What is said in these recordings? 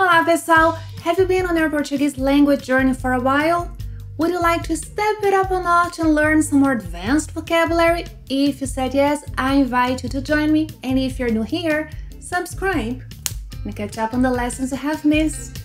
Olá pessoal! Have you been on your Portuguese language journey for a while? Would you like to step it up a notch and learn some more advanced vocabulary? If you said yes, I invite you to join me, and if you're new here, subscribe and catch up on the lessons you have missed.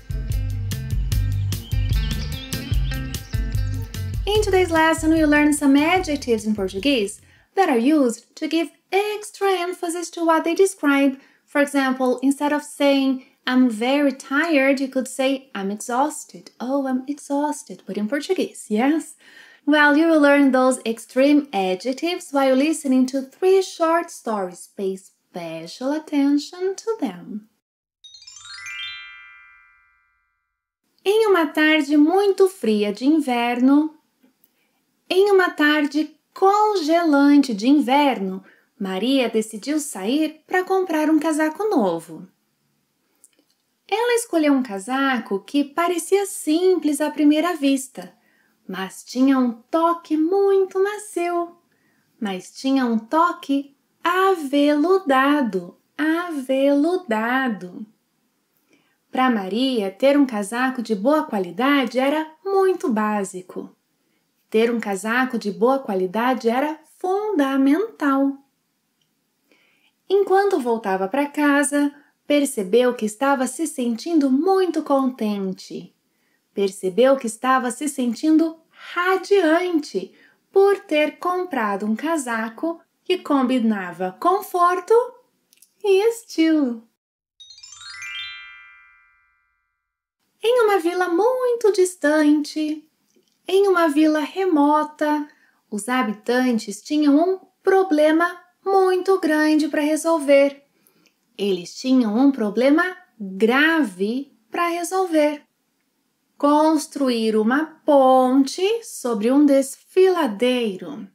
In today's lesson, we'll learn some adjectives in Portuguese that are used to give extra emphasis to what they describe. For example, instead of saying I'm very tired, you could say I'm exhausted. Oh, I'm exhausted, but in Portuguese, yes? Well, you will learn those extreme adjectives while listening to three short stories. Pay special attention to them. Em uma tarde muito fria de inverno, em uma tarde congelante de inverno, Maria decidiu sair para comprar um casaco novo. Ela escolheu um casaco que parecia simples à primeira vista, mas tinha um toque muito macio. Mas tinha um toque aveludado, aveludado. Para Maria, ter um casaco de boa qualidade era muito básico. Ter um casaco de boa qualidade era fundamental. Enquanto voltava para casa, Percebeu que estava se sentindo muito contente. Percebeu que estava se sentindo radiante por ter comprado um casaco que combinava conforto e estilo. Em uma vila muito distante, em uma vila remota, os habitantes tinham um problema muito grande para resolver. Eles tinham um problema grave para resolver: construir uma ponte sobre um desfiladeiro.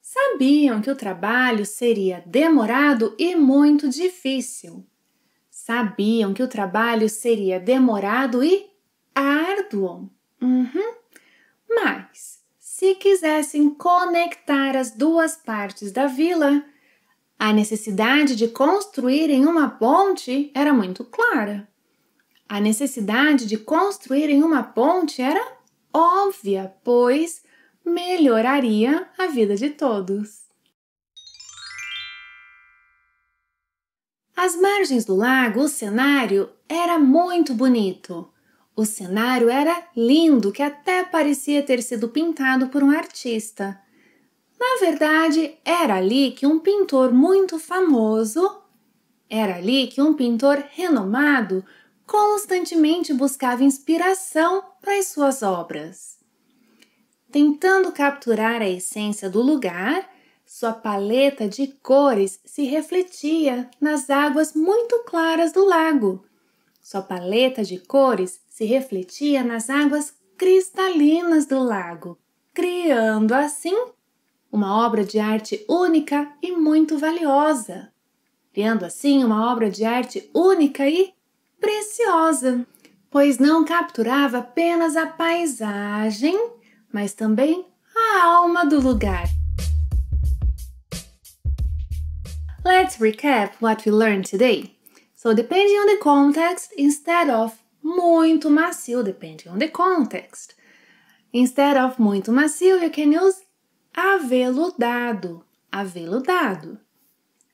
Sabiam que o trabalho seria demorado e muito difícil. Sabiam que o trabalho seria demorado e árduo. Uhum. Mas, se quisessem conectar as duas partes da vila, a necessidade de construírem uma ponte era muito clara. A necessidade de construírem uma ponte era óbvia, pois melhoraria a vida de todos. Às margens do lago, o cenário era muito bonito. O cenário era lindo que até parecia ter sido pintado por um artista. Na verdade, era ali que um pintor muito famoso, era ali que um pintor renomado constantemente buscava inspiração para as suas obras. Tentando capturar a essência do lugar, sua paleta de cores se refletia nas águas muito claras do lago. Sua paleta de cores se refletia nas águas cristalinas do lago, criando assim uma obra de arte única e muito valiosa, criando assim uma obra de arte única e preciosa, pois não capturava apenas a paisagem, mas também a alma do lugar. Let's recap what we learned today. So, depending on the context, instead of muito macio, depending on the context. Instead of muito macio, you can use aveludado, aveludado.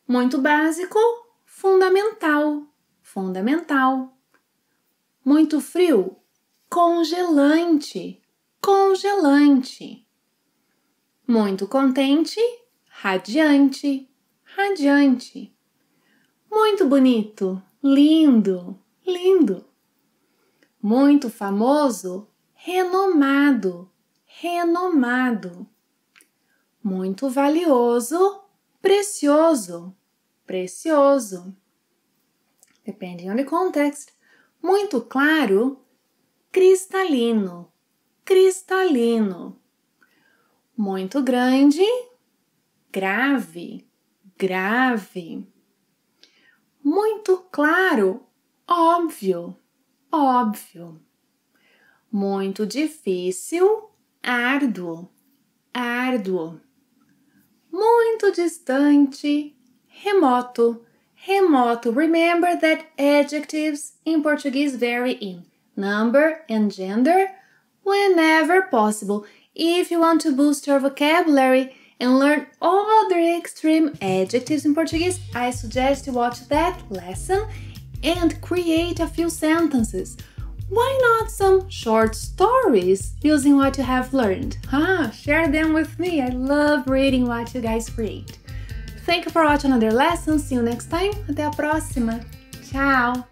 Muito básico, fundamental, fundamental. Muito frio, congelante, congelante. Muito contente, radiante, radiante. Muito bonito, lindo, lindo. Muito famoso, renomado, renomado muito valioso, precioso, precioso. Dependendo do contexto. Muito claro, cristalino, cristalino. Muito grande, grave, grave. Muito claro, óbvio, óbvio. Muito difícil, árduo, árduo muito distante, remoto, remoto. Remember that adjectives in Portuguese vary in number and gender whenever possible. If you want to boost your vocabulary and learn all the extreme adjectives in Portuguese, I suggest you watch that lesson and create a few sentences why not some short stories using what you have learned? Huh? Ah, share them with me. I love reading what you guys read. Thank you for watching another lesson. See you next time. Até a próxima. Tchau.